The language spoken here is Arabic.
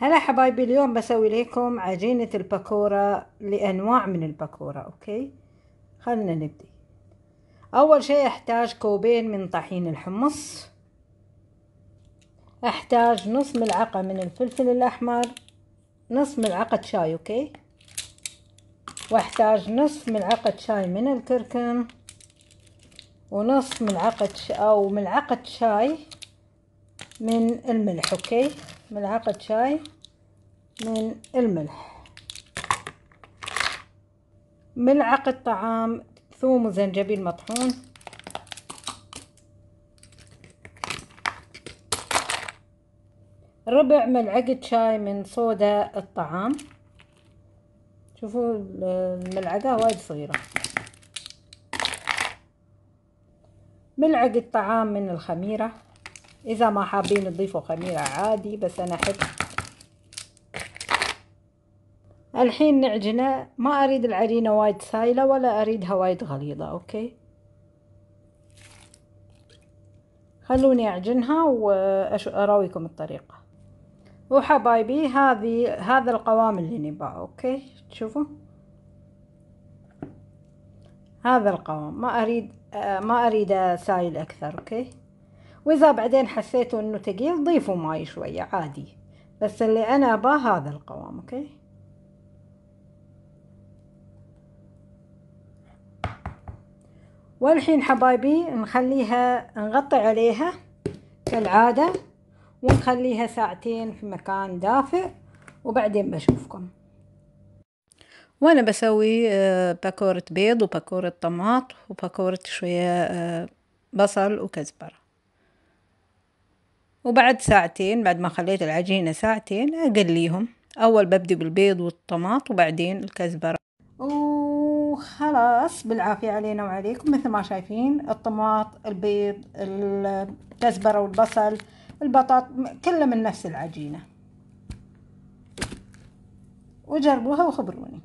هلا حبايبي اليوم بسوي لكم عجينة الباكورة لأنواع من الباكورة أوكي خلنا نبدي أول شي أحتاج كوبين من طحين الحمص أحتاج نص ملعقة من الفلفل الأحمر نص ملعقة شاي أوكي وأحتاج نص ملعقة شاي من الكركم ونص ملعقة ش... أو ملعقة شاي من الملح اوكي ملعقة شاي من الملح ملعقة طعام ثوم وزنجبيل مطحون ربع ملعقة شاي من صودا الطعام شوفوا الملعقة وايد صغيرة ملعقة طعام من الخميرة إذا ما حابين تضيفوا خميرة عادي بس أنا أحب الحين نعجنه ما أريد العجينة وايد سايلة ولا أريدها وايد غليظة أوكي خلوني أعجنها وأراويكم الطريقة وحبايبي هذه هذا القوام اللي نباه أوكي تشوفوا هذا القوام ما أريد ما أريد سايل أكثر أوكي وإذا بعدين حسيتوا إنه تقيل ضيفوا ماي شوية عادي بس اللي أنا أباه هذا القوام أوكي والحين حبايبي نخليها نغطي عليها كالعادة ونخليها ساعتين في مكان دافئ وبعدين بشوفكم وانا بسوي آه، باكورة بيض وباكورة طماط وباكورة شوية آه، بصل وكزبرة وبعد ساعتين بعد ما خليت العجينة ساعتين أقليهم أول ببدي بالبيض والطماط وبعدين الكزبرة وخلاص بالعافية علينا وعليكم مثل ما شايفين الطماط البيض الكزبرة والبصل البطاط كله من نفس العجينة وجربوها وخبروني